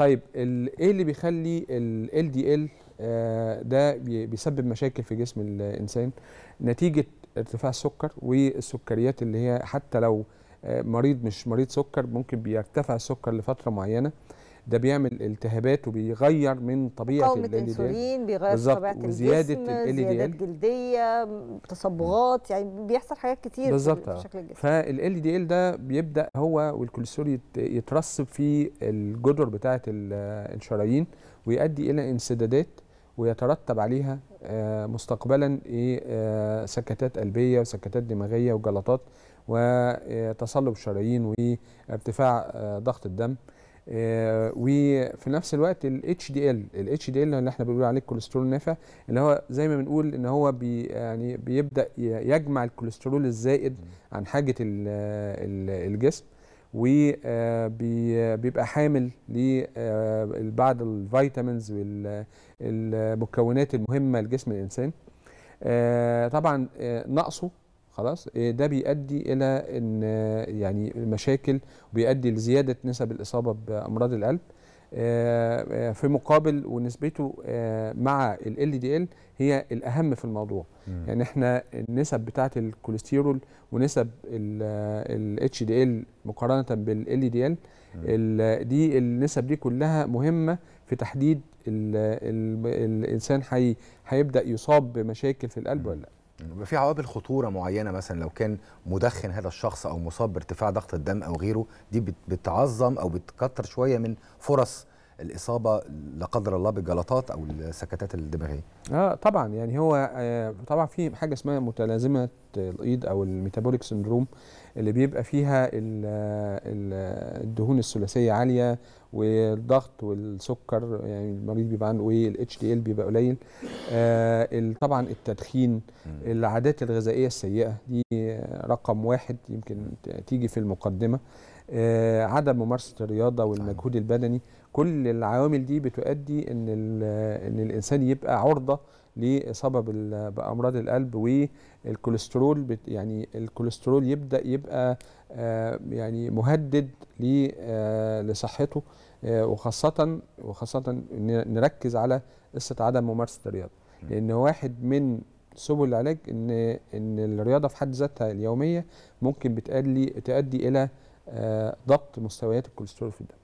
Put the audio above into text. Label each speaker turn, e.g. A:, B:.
A: طيب ايه اللي بيخلي ال LDL آه، ده بيسبب مشاكل في جسم الانسان نتيجه ارتفاع السكر والسكريات اللي هي حتى لو آه، مريض مش مريض سكر ممكن بيرتفع السكر لفتره معينه ده بيعمل التهابات وبيغير من طبيعه الانسولين بيغير طبيعه الجسم زياده زيادات جلديه تصبغات يعني بيحصل حاجات كتير بالزبط. في شكل الجسم فالال دي ال ده بيبدا هو والكوليسترول يترسب في الجدر بتاعه الشرايين ويؤدي الى انسدادات ويترتب عليها آه، مستقبلا إيه، آه، سكتات قلبيه وسكتات دماغيه وجلطات وتصلب الشرايين وارتفاع آه، ضغط الدم آه، وفي نفس الوقت ال HDL ال HDL اللي احنا بنقول عليه الكوليسترول النافع اللي هو زي ما بنقول ان هو بي يعني بيبدا يجمع الكوليسترول الزائد عن حاجه الجسم وبيبقى آه، حامل لبعض آه، الفيتامينز والمكونات المهمه لجسم الانسان طبعا نقصه خلاص إيه، ده بيؤدي الى ان يعني مشاكل بيؤدي لزياده نسب الاصابه بامراض القلب آه، آه، في مقابل ونسبته آه، مع ال دي ال هي الاهم في الموضوع مم. يعني احنا النسب بتاعه الكوليسترول ونسب ال دي ال مقارنه بال دي ال دي النسب دي كلها مهمه في تحديد الـ الـ الانسان هيبدا يصاب بمشاكل في القلب مم. ولا لا يبقى في عوامل خطوره معينه مثلا لو كان مدخن هذا الشخص او مصاب بارتفاع ضغط الدم او غيره دي بتعظم او بتكتر شويه من فرص الاصابه لا قدر الله بالجلطات او السكتات الدماغيه اه طبعا يعني هو آه طبعا في حاجه اسمها متلازمه الايد او الميتابوليك سندروم اللي بيبقى فيها الـ آه، الـ آه، الدهون الثلاثيه عاليه والضغط والسكر يعني المريض بيبقى عنده ايه الاتش دي ال بيبقى قليل آه طبعا التدخين العادات الغذائيه السيئه دي آه، رقم واحد يمكن تيجي في المقدمه آه، عدم ممارسه الرياضه والمجهود البدني كل العوامل دي بتؤدي ان ان الانسان يبقى عرضه لاصابه بامراض القلب والكوليسترول يعني الكوليسترول يبدا يبقى آه، يعني مهدد آه، لصحته وخاصه وخاصه نركز على قصه عدم ممارسه الرياضه لان واحد من سبل العلاج ان ان الرياضه في حد ذاتها اليوميه ممكن بتؤدي تؤدي الى آه، ضبط مستويات الكوليسترول في الدم